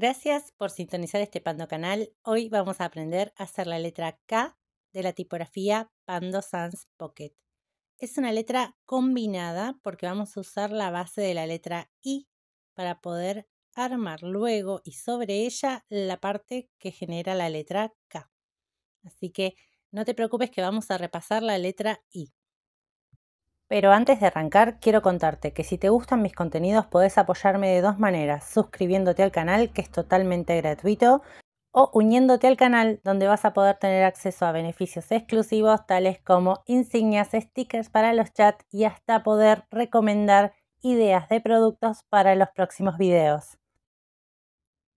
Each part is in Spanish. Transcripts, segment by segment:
Gracias por sintonizar este Pando Canal. Hoy vamos a aprender a hacer la letra K de la tipografía Pando Sans Pocket. Es una letra combinada porque vamos a usar la base de la letra I para poder armar luego y sobre ella la parte que genera la letra K. Así que no te preocupes que vamos a repasar la letra I. Pero antes de arrancar, quiero contarte que si te gustan mis contenidos podés apoyarme de dos maneras, suscribiéndote al canal, que es totalmente gratuito, o uniéndote al canal, donde vas a poder tener acceso a beneficios exclusivos, tales como insignias, stickers para los chats y hasta poder recomendar ideas de productos para los próximos videos.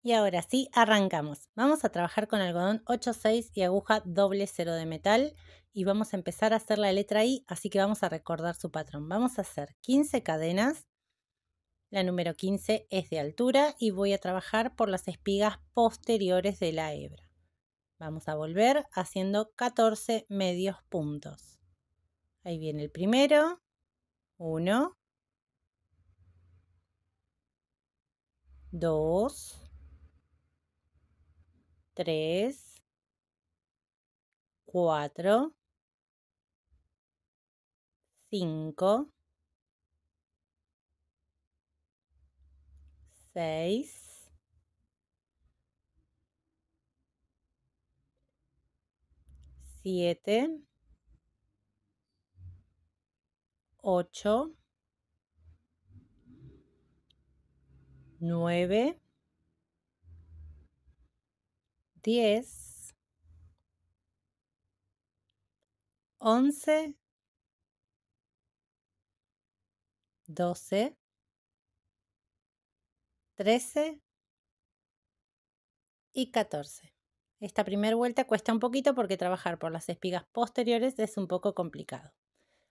Y ahora sí, arrancamos. Vamos a trabajar con algodón 8.6 y aguja doble cero de metal y vamos a empezar a hacer la letra I, así que vamos a recordar su patrón. Vamos a hacer 15 cadenas, la número 15 es de altura y voy a trabajar por las espigas posteriores de la hebra. Vamos a volver haciendo 14 medios puntos. Ahí viene el primero, 1, 2, 3, 4, 5, 6, 7, 8, 9, 10, 11, 12 13 y 14 Esta primera vuelta cuesta un poquito porque trabajar por las espigas posteriores es un poco complicado.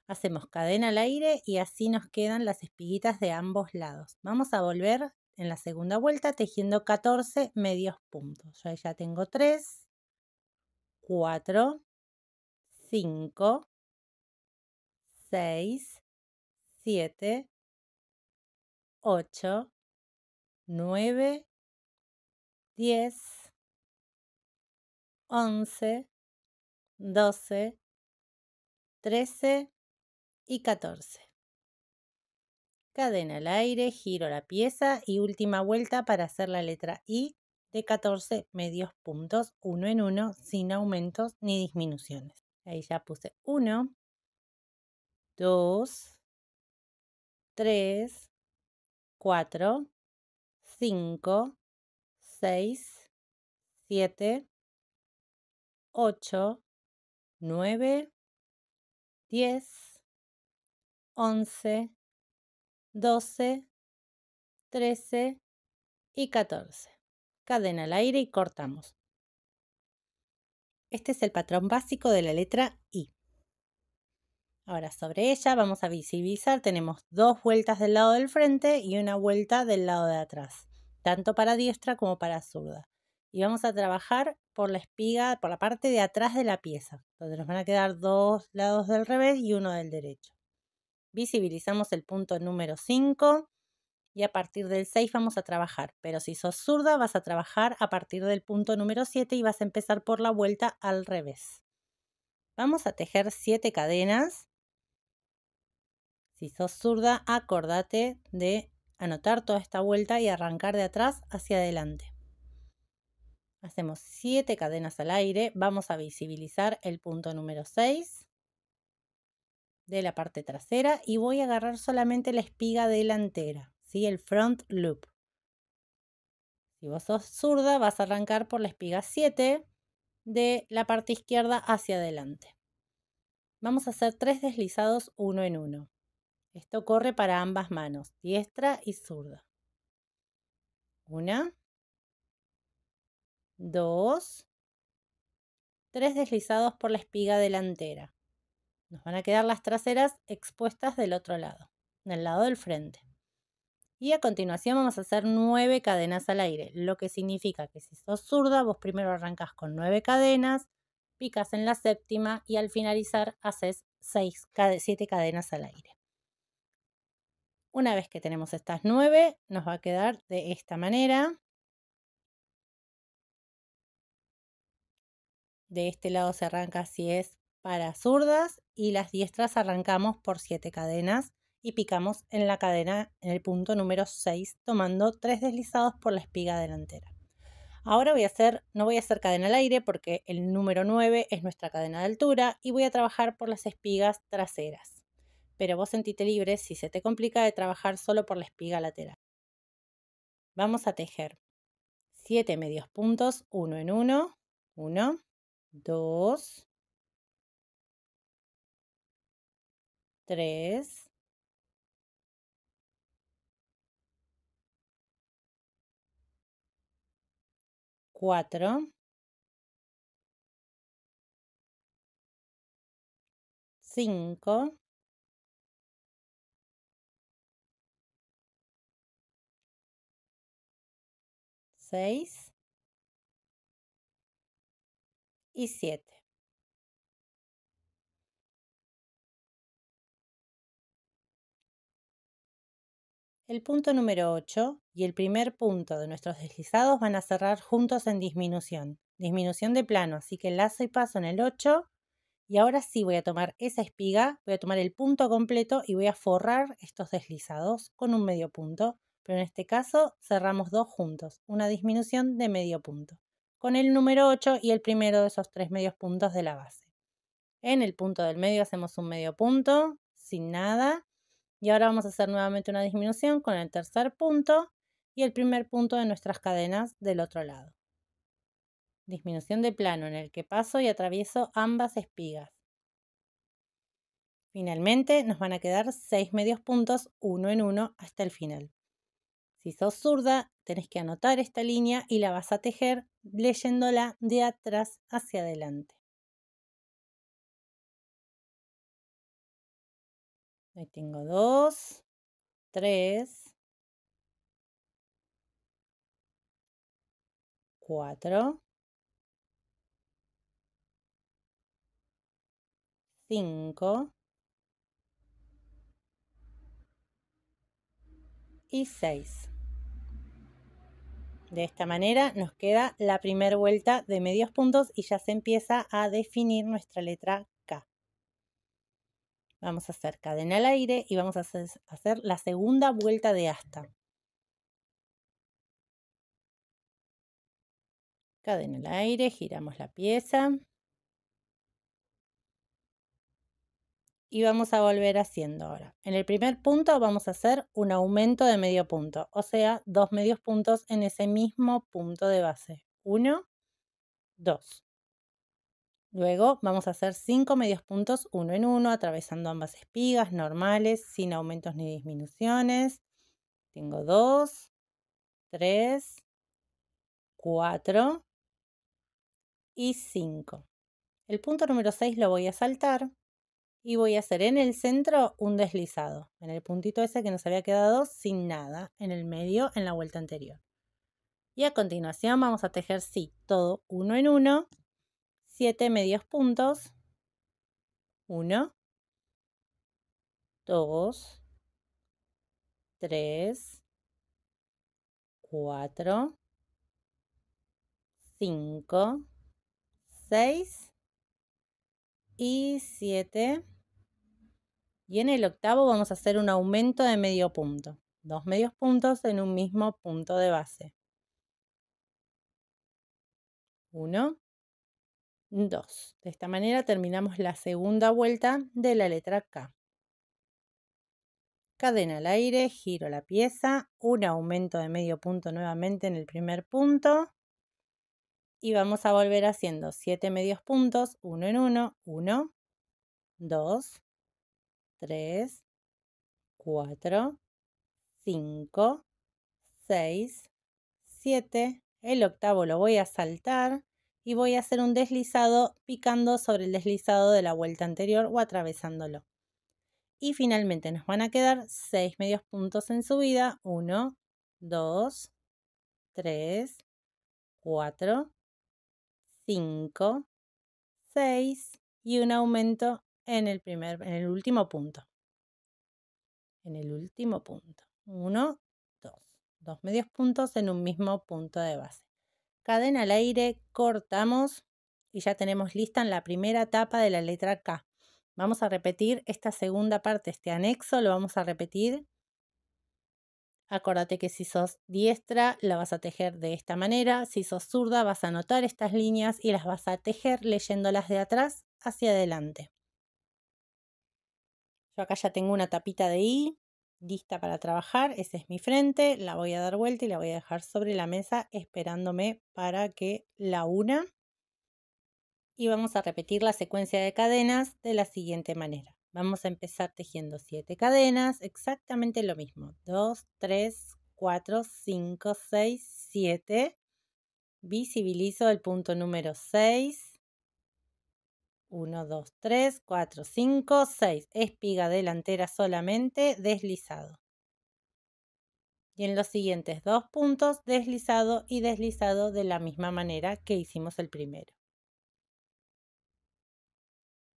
Hacemos cadena al aire y así nos quedan las espiguitas de ambos lados. Vamos a volver en la segunda vuelta tejiendo 14 medios puntos. Yo ya tengo 3, 4, 5, 6, 7, 8, 9, 10, 11, 12, 13 y 14. Cadena al aire, giro la pieza y última vuelta para hacer la letra I de 14 medios puntos, uno en uno, sin aumentos ni disminuciones. Ahí ya puse 1, 2, 3, 4, 5, 6, 7, 8, 9, 10, 11, 12, 13 y 14. Cadena al aire y cortamos. Este es el patrón básico de la letra I. Ahora sobre ella vamos a visibilizar, tenemos dos vueltas del lado del frente y una vuelta del lado de atrás, tanto para diestra como para zurda. Y vamos a trabajar por la espiga, por la parte de atrás de la pieza, donde nos van a quedar dos lados del revés y uno del derecho. Visibilizamos el punto número 5 y a partir del 6 vamos a trabajar, pero si sos zurda vas a trabajar a partir del punto número 7 y vas a empezar por la vuelta al revés. Vamos a tejer 7 cadenas si sos zurda, acordate de anotar toda esta vuelta y arrancar de atrás hacia adelante. Hacemos 7 cadenas al aire. Vamos a visibilizar el punto número 6 de la parte trasera y voy a agarrar solamente la espiga delantera, ¿sí? el front loop. Si vos sos zurda, vas a arrancar por la espiga 7 de la parte izquierda hacia adelante. Vamos a hacer tres deslizados uno en uno. Esto corre para ambas manos, diestra y zurda. Una, dos, tres deslizados por la espiga delantera. Nos van a quedar las traseras expuestas del otro lado, del lado del frente. Y a continuación vamos a hacer nueve cadenas al aire, lo que significa que si sos zurda, vos primero arrancas con nueve cadenas, picas en la séptima y al finalizar haces seis, siete cadenas al aire. Una vez que tenemos estas 9, nos va a quedar de esta manera. De este lado se arranca si es para zurdas y las diestras arrancamos por 7 cadenas y picamos en la cadena en el punto número 6 tomando tres deslizados por la espiga delantera. Ahora voy a hacer, no voy a hacer cadena al aire porque el número 9 es nuestra cadena de altura y voy a trabajar por las espigas traseras pero vos sentite libre si se te complica de trabajar solo por la espiga lateral. Vamos a tejer 7 medios puntos, 1 en 1, 1, 2, 3, 4, 5, 6 y 7. El punto número 8 y el primer punto de nuestros deslizados van a cerrar juntos en disminución. Disminución de plano, así que lazo y paso en el 8. Y ahora sí voy a tomar esa espiga, voy a tomar el punto completo y voy a forrar estos deslizados con un medio punto pero en este caso cerramos dos juntos, una disminución de medio punto, con el número 8 y el primero de esos tres medios puntos de la base. En el punto del medio hacemos un medio punto, sin nada, y ahora vamos a hacer nuevamente una disminución con el tercer punto y el primer punto de nuestras cadenas del otro lado. Disminución de plano en el que paso y atravieso ambas espigas. Finalmente nos van a quedar seis medios puntos uno en uno hasta el final. Si sos zurda, tenés que anotar esta línea y la vas a tejer leyéndola de atrás hacia adelante. Ahí tengo 2, 3, 4, 5 y 6. De esta manera nos queda la primera vuelta de medios puntos y ya se empieza a definir nuestra letra K. Vamos a hacer cadena al aire y vamos a hacer la segunda vuelta de asta. Cadena al aire, giramos la pieza. y vamos a volver haciendo ahora. En el primer punto vamos a hacer un aumento de medio punto, o sea, dos medios puntos en ese mismo punto de base. Uno, dos. Luego vamos a hacer cinco medios puntos uno en uno, atravesando ambas espigas normales, sin aumentos ni disminuciones. Tengo dos, tres, cuatro y cinco. El punto número 6 lo voy a saltar y voy a hacer en el centro un deslizado, en el puntito ese que nos había quedado sin nada, en el medio, en la vuelta anterior. Y a continuación vamos a tejer, sí, todo uno en uno, siete medios puntos, uno dos tres cuatro cinco seis y siete y en el octavo vamos a hacer un aumento de medio punto. Dos medios puntos en un mismo punto de base. Uno, dos. De esta manera terminamos la segunda vuelta de la letra K. Cadena al aire, giro la pieza, un aumento de medio punto nuevamente en el primer punto. Y vamos a volver haciendo siete medios puntos, uno en uno, uno, dos, 3, 4, 5, 6, 7. El octavo lo voy a saltar y voy a hacer un deslizado picando sobre el deslizado de la vuelta anterior o atravesándolo. Y finalmente nos van a quedar 6 medios puntos en subida. 1, 2, 3, 4, 5, 6 y un aumento en el, primer, en el último punto. En el último punto. Uno, dos. Dos medios puntos en un mismo punto de base. Cadena al aire, cortamos y ya tenemos lista en la primera tapa de la letra K. Vamos a repetir esta segunda parte, este anexo lo vamos a repetir. acuérdate que si sos diestra la vas a tejer de esta manera, si sos zurda vas a anotar estas líneas y las vas a tejer leyéndolas de atrás hacia adelante acá ya tengo una tapita de I lista para trabajar. Esa es mi frente. La voy a dar vuelta y la voy a dejar sobre la mesa esperándome para que la una. Y vamos a repetir la secuencia de cadenas de la siguiente manera. Vamos a empezar tejiendo 7 cadenas, exactamente lo mismo. 2, 3, 4, 5, 6, 7. Visibilizo el punto número 6 1, 2, 3, 4, 5, 6. Espiga delantera solamente, deslizado. Y en los siguientes dos puntos, deslizado y deslizado de la misma manera que hicimos el primero.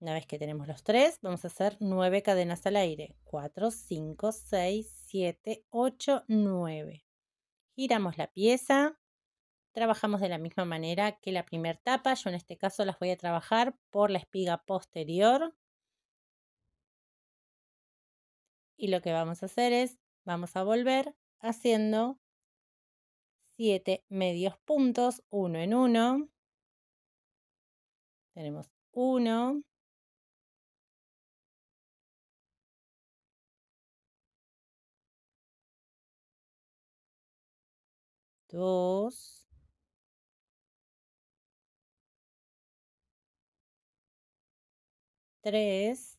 Una vez que tenemos los tres, vamos a hacer nueve cadenas al aire. 4, 5, 6, 7, 8, 9. Giramos la pieza trabajamos de la misma manera que la primera tapa. Yo en este caso las voy a trabajar por la espiga posterior. Y lo que vamos a hacer es, vamos a volver haciendo siete medios puntos, uno en uno. Tenemos uno. Dos. 3,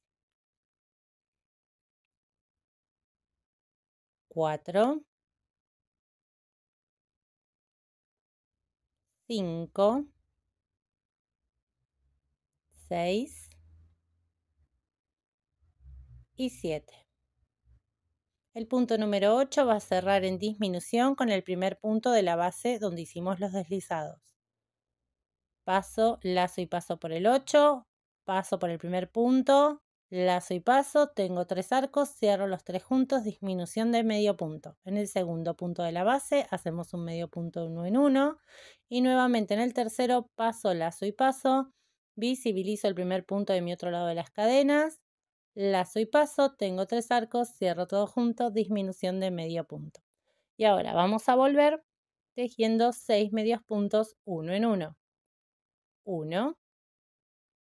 4, 5, 6 y 7. El punto número 8 va a cerrar en disminución con el primer punto de la base donde hicimos los deslizados. Paso, lazo y paso por el 8, Paso por el primer punto, lazo y paso, tengo tres arcos, cierro los tres juntos, disminución de medio punto. En el segundo punto de la base hacemos un medio punto uno en uno y nuevamente en el tercero paso, lazo y paso, visibilizo el primer punto de mi otro lado de las cadenas, lazo y paso, tengo tres arcos, cierro todo junto, disminución de medio punto. Y ahora vamos a volver tejiendo seis medios puntos uno en uno. 1,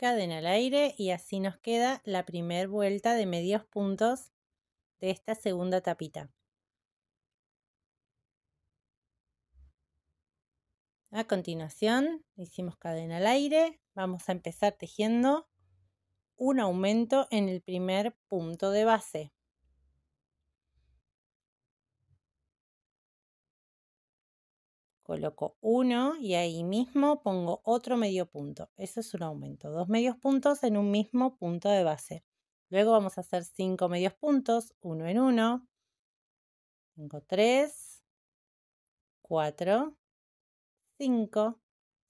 cadena al aire y así nos queda la primer vuelta de medios puntos de esta segunda tapita. A continuación, hicimos cadena al aire, vamos a empezar tejiendo un aumento en el primer punto de base. coloco uno y ahí mismo pongo otro medio punto. Eso es un aumento, dos medios puntos en un mismo punto de base. Luego vamos a hacer cinco medios puntos, uno en uno. Tengo tres, cuatro, cinco.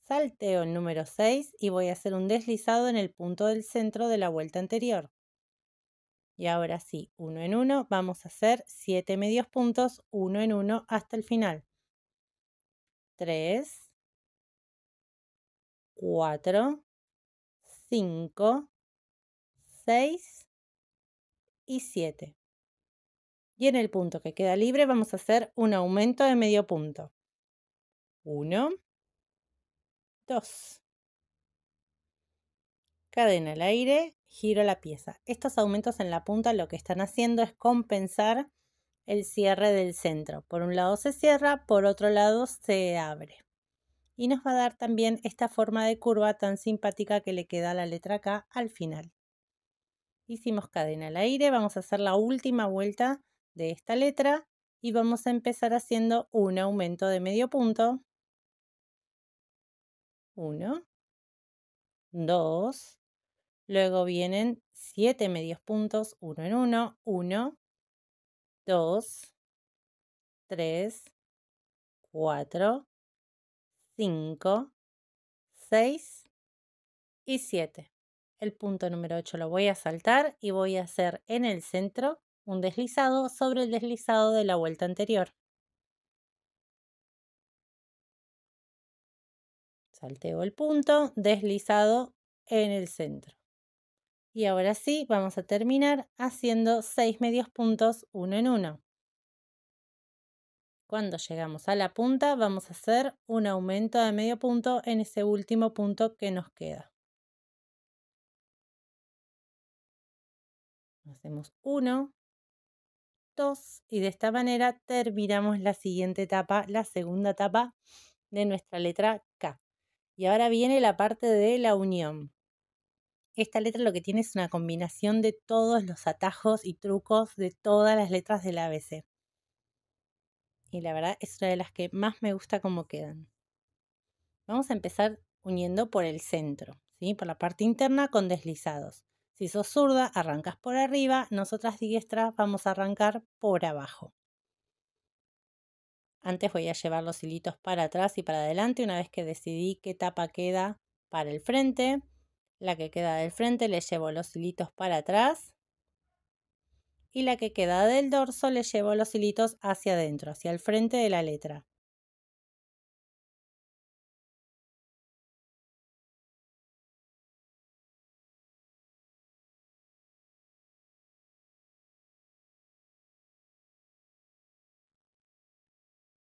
Salteo el número 6 y voy a hacer un deslizado en el punto del centro de la vuelta anterior. Y ahora sí, uno en uno, vamos a hacer siete medios puntos, uno en uno hasta el final. 3, 4, 5, 6 y 7. Y en el punto que queda libre vamos a hacer un aumento de medio punto. 1, 2. Cadena el aire, giro la pieza. Estos aumentos en la punta lo que están haciendo es compensar el cierre del centro. Por un lado se cierra, por otro lado se abre. Y nos va a dar también esta forma de curva tan simpática que le queda la letra K al final. Hicimos cadena al aire, vamos a hacer la última vuelta de esta letra y vamos a empezar haciendo un aumento de medio punto. 1, 2, luego vienen 7 medios puntos, uno en uno, uno. 2, 3, 4, 5, 6 y 7. El punto número 8 lo voy a saltar y voy a hacer en el centro un deslizado sobre el deslizado de la vuelta anterior. Salteo el punto, deslizado en el centro. Y ahora sí, vamos a terminar haciendo seis medios puntos uno en uno. Cuando llegamos a la punta vamos a hacer un aumento de medio punto en ese último punto que nos queda. Hacemos 1, 2 y de esta manera terminamos la siguiente etapa, la segunda etapa de nuestra letra K. Y ahora viene la parte de la unión esta letra lo que tiene es una combinación de todos los atajos y trucos de todas las letras del ABC. Y la verdad es una de las que más me gusta cómo quedan. Vamos a empezar uniendo por el centro, ¿sí? por la parte interna con deslizados. Si sos zurda, arrancas por arriba, nosotras diestras vamos a arrancar por abajo. Antes voy a llevar los hilitos para atrás y para adelante una vez que decidí qué tapa queda para el frente la que queda del frente le llevo los hilitos para atrás y la que queda del dorso le llevo los hilitos hacia adentro, hacia el frente de la letra.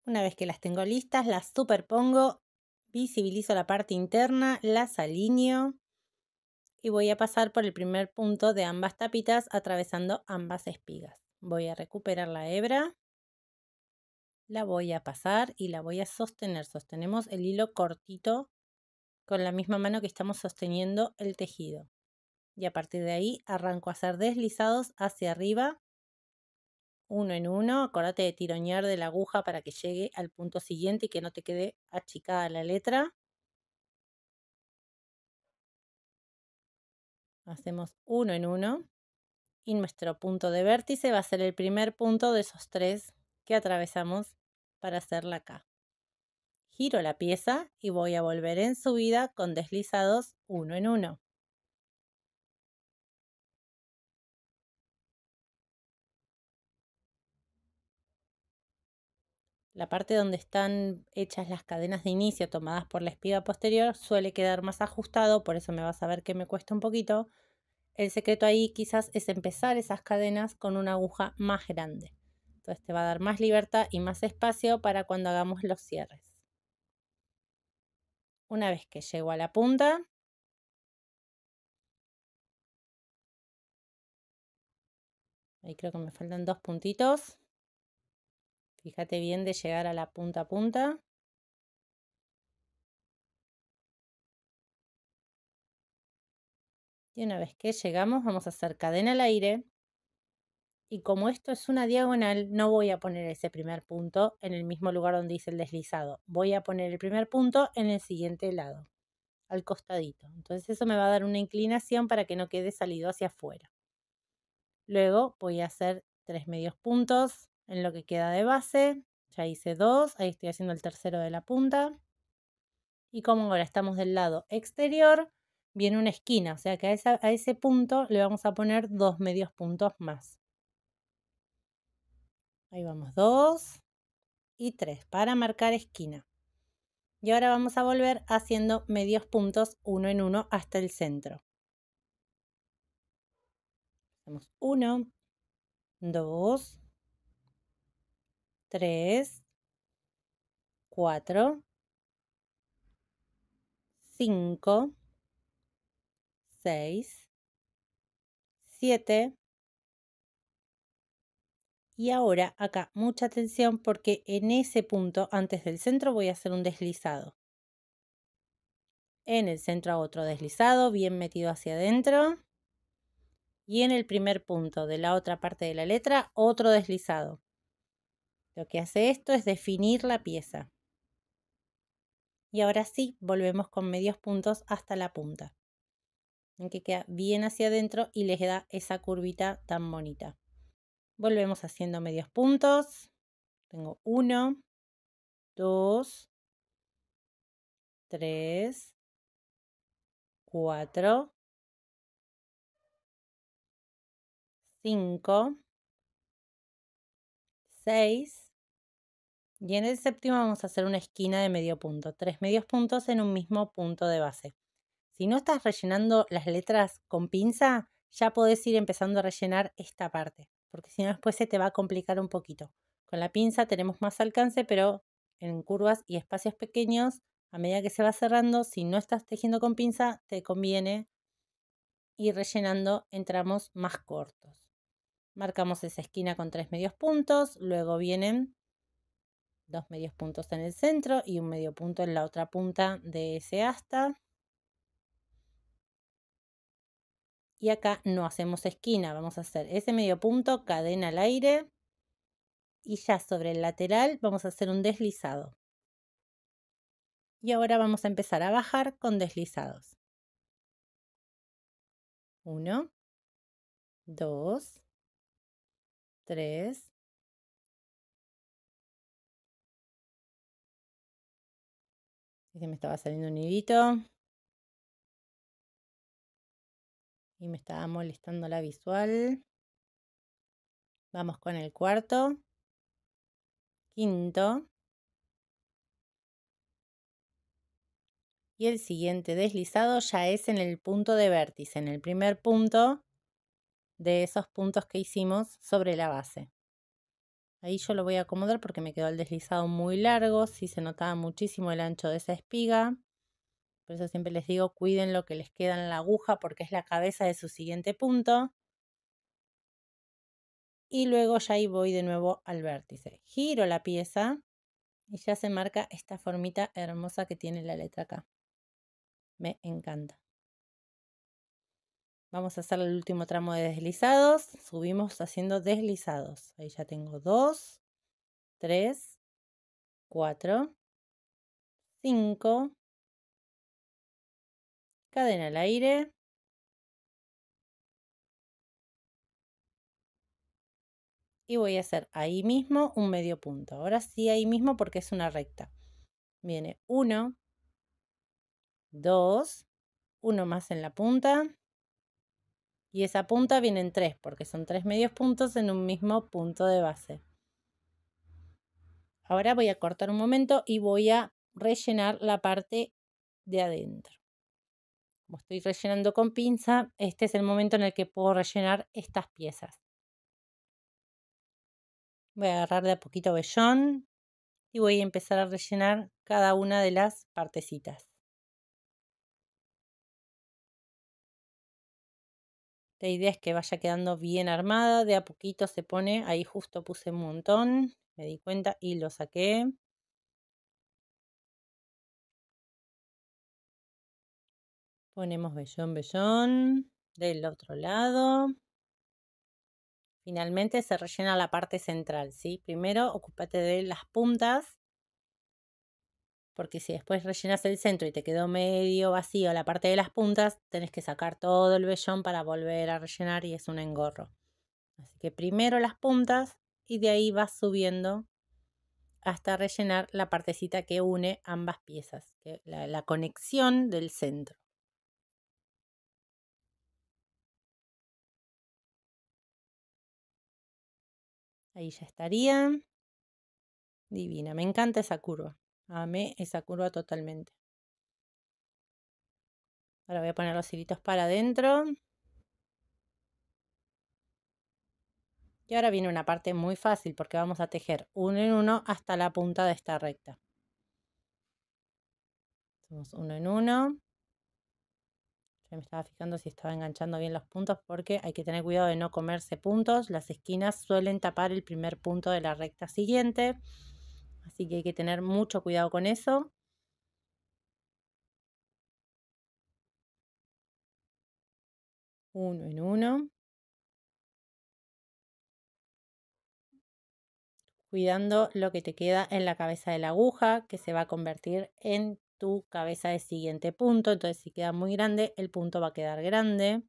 Una vez que las tengo listas, las superpongo, visibilizo la parte interna, las alineo y voy a pasar por el primer punto de ambas tapitas atravesando ambas espigas. Voy a recuperar la hebra, la voy a pasar y la voy a sostener. Sostenemos el hilo cortito con la misma mano que estamos sosteniendo el tejido. Y a partir de ahí arranco a hacer deslizados hacia arriba, uno en uno. Acordate de tiroñar de la aguja para que llegue al punto siguiente y que no te quede achicada la letra. Hacemos uno en uno y nuestro punto de vértice va a ser el primer punto de esos tres que atravesamos para hacer la K. Giro la pieza y voy a volver en subida con deslizados uno en uno. La parte donde están hechas las cadenas de inicio tomadas por la espiga posterior suele quedar más ajustado, por eso me vas a ver que me cuesta un poquito. El secreto ahí quizás es empezar esas cadenas con una aguja más grande. Entonces te va a dar más libertad y más espacio para cuando hagamos los cierres. Una vez que llego a la punta, ahí creo que me faltan dos puntitos. Fíjate bien de llegar a la punta a punta. Y una vez que llegamos vamos a hacer cadena al aire. Y como esto es una diagonal, no voy a poner ese primer punto en el mismo lugar donde hice el deslizado. Voy a poner el primer punto en el siguiente lado, al costadito. Entonces eso me va a dar una inclinación para que no quede salido hacia afuera. Luego voy a hacer tres medios puntos, en lo que queda de base. Ya hice dos, ahí estoy haciendo el tercero de la punta. Y como ahora estamos del lado exterior, viene una esquina, o sea que a, ese punto le vamos a poner dos medios puntos más. Ahí vamos, dos y tres para marcar esquina. Y ahora vamos a volver haciendo medios puntos uno en uno hasta el centro. Hacemos uno, dos, 3, 4, 5, 6, 7. Y ahora acá mucha atención porque en ese punto antes del centro voy a hacer un deslizado. En el centro otro deslizado, bien metido hacia adentro. Y en el primer punto de la otra parte de la letra, otro deslizado. Lo que hace esto es definir la pieza. Y ahora sí, volvemos con medios puntos hasta la punta, que queda bien hacia adentro y les da esa curvita tan bonita. Volvemos haciendo medios puntos. Tengo uno. 2, 3, 4, 5, 6, y en el séptimo vamos a hacer una esquina de medio punto, tres medios puntos en un mismo punto de base. Si no estás rellenando las letras con pinza, ya podés ir empezando a rellenar esta parte, porque si no después se te va a complicar un poquito. Con la pinza tenemos más alcance, pero en curvas y espacios pequeños, a medida que se va cerrando, si no estás tejiendo con pinza, te conviene ir rellenando entramos más cortos. Marcamos esa esquina con tres medios puntos, luego vienen dos medios puntos en el centro y un medio punto en la otra punta de ese asta. Y acá no hacemos esquina, vamos a hacer ese medio punto, cadena al aire y ya sobre el lateral vamos a hacer un deslizado. Y ahora vamos a empezar a bajar con deslizados. Uno. Dos. Tres. me estaba saliendo un hilito. Y me estaba molestando la visual. Vamos con el cuarto. Quinto. Y el siguiente deslizado ya es en el punto de vértice, en el primer punto de esos puntos que hicimos sobre la base. Ahí yo lo voy a acomodar porque me quedó el deslizado muy largo, sí se notaba muchísimo el ancho de esa espiga. Por eso siempre les digo, cuiden lo que les queda en la aguja porque es la cabeza de su siguiente punto. Y luego ya ahí voy de nuevo al vértice. Giro la pieza y ya se marca esta formita hermosa que tiene la letra acá. Me encanta. Vamos a hacer el último tramo de deslizados. Subimos haciendo deslizados. Ahí ya tengo 2, 3, 4, 5. Cadena al aire. Y voy a hacer ahí mismo un medio punto. Ahora sí ahí mismo porque es una recta. Viene 1, 2, 1 más en la punta, y esa punta viene en tres, porque son tres medios puntos en un mismo punto de base. Ahora voy a cortar un momento y voy a rellenar la parte de adentro. Como estoy rellenando con pinza, este es el momento en el que puedo rellenar estas piezas. Voy a agarrar de a poquito vellón y voy a empezar a rellenar cada una de las partecitas. La idea es que vaya quedando bien armada, de a poquito se pone, ahí justo puse un montón, me di cuenta y lo saqué. Ponemos vellón, vellón del otro lado. Finalmente se rellena la parte central, ¿sí? Primero ocúpate de las puntas porque si después rellenas el centro y te quedó medio vacío la parte de las puntas, tenés que sacar todo el vellón para volver a rellenar y es un engorro. Así que primero las puntas y de ahí vas subiendo hasta rellenar la partecita que une ambas piezas, la conexión del centro. Ahí ya estaría. Divina, me encanta esa curva ame esa curva totalmente. Ahora voy a poner los hilitos para adentro. Y ahora viene una parte muy fácil porque vamos a tejer uno en uno hasta la punta de esta recta. Hacemos uno en uno. ya me estaba fijando si estaba enganchando bien los puntos porque hay que tener cuidado de no comerse puntos. Las esquinas suelen tapar el primer punto de la recta siguiente. Así que hay que tener mucho cuidado con eso. Uno en uno. Cuidando lo que te queda en la cabeza de la aguja, que se va a convertir en tu cabeza de siguiente punto. Entonces, si queda muy grande, el punto va a quedar grande.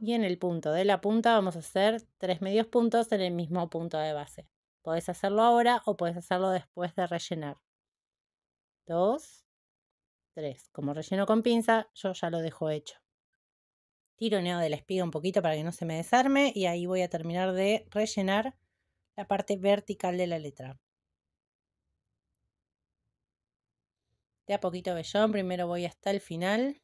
y en el punto de la punta vamos a hacer tres medios puntos en el mismo punto de base. Podés hacerlo ahora o podés hacerlo después de rellenar. Dos, tres. Como relleno con pinza, yo ya lo dejo hecho. Tironeo de la espiga un poquito para que no se me desarme y ahí voy a terminar de rellenar la parte vertical de la letra. De a poquito vellón, primero voy hasta el final.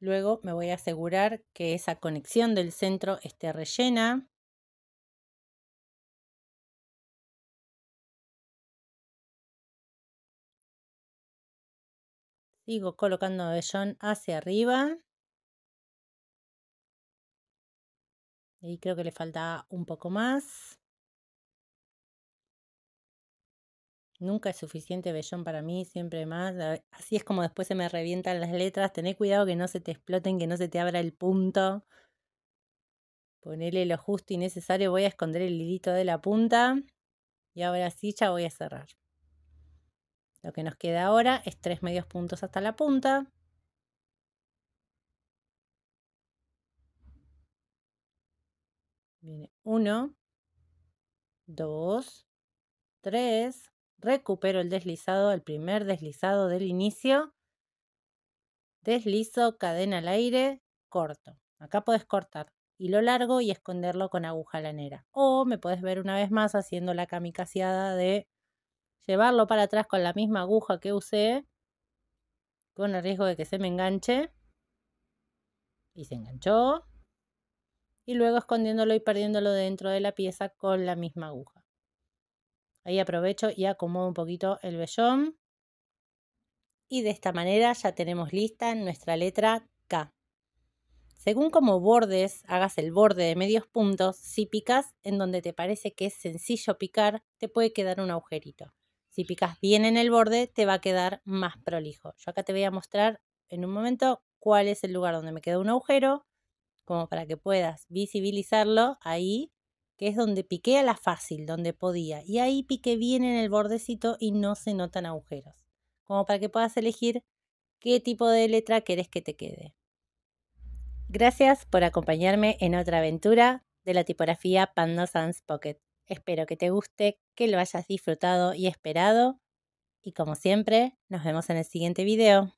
Luego me voy a asegurar que esa conexión del centro esté rellena. Sigo colocando abellón hacia arriba. Y creo que le falta un poco más. Nunca es suficiente vellón para mí, siempre más. Así es como después se me revientan las letras. Tené cuidado que no se te exploten, que no se te abra el punto. Ponele lo justo y necesario. Voy a esconder el hilito de la punta. Y ahora sí ya voy a cerrar. Lo que nos queda ahora es tres medios puntos hasta la punta. Viene 1, 2, recupero el deslizado, el primer deslizado del inicio, deslizo, cadena al aire, corto. Acá puedes cortar hilo largo y esconderlo con aguja lanera. O me puedes ver una vez más haciendo la kamikaseada de llevarlo para atrás con la misma aguja que usé, con el riesgo de que se me enganche. Y se enganchó. Y luego escondiéndolo y perdiéndolo dentro de la pieza con la misma aguja. Ahí aprovecho y acomodo un poquito el vellón. Y de esta manera ya tenemos lista nuestra letra K. Según como bordes, hagas el borde de medios puntos, si picas en donde te parece que es sencillo picar, te puede quedar un agujerito. Si picas bien en el borde, te va a quedar más prolijo. Yo acá te voy a mostrar en un momento cuál es el lugar donde me quedó un agujero, como para que puedas visibilizarlo ahí que es donde piqué a la fácil, donde podía, y ahí piqué bien en el bordecito y no se notan agujeros, como para que puedas elegir qué tipo de letra querés que te quede. Gracias por acompañarme en otra aventura de la tipografía Panda Sans Pocket. Espero que te guste, que lo hayas disfrutado y esperado, y como siempre, nos vemos en el siguiente video.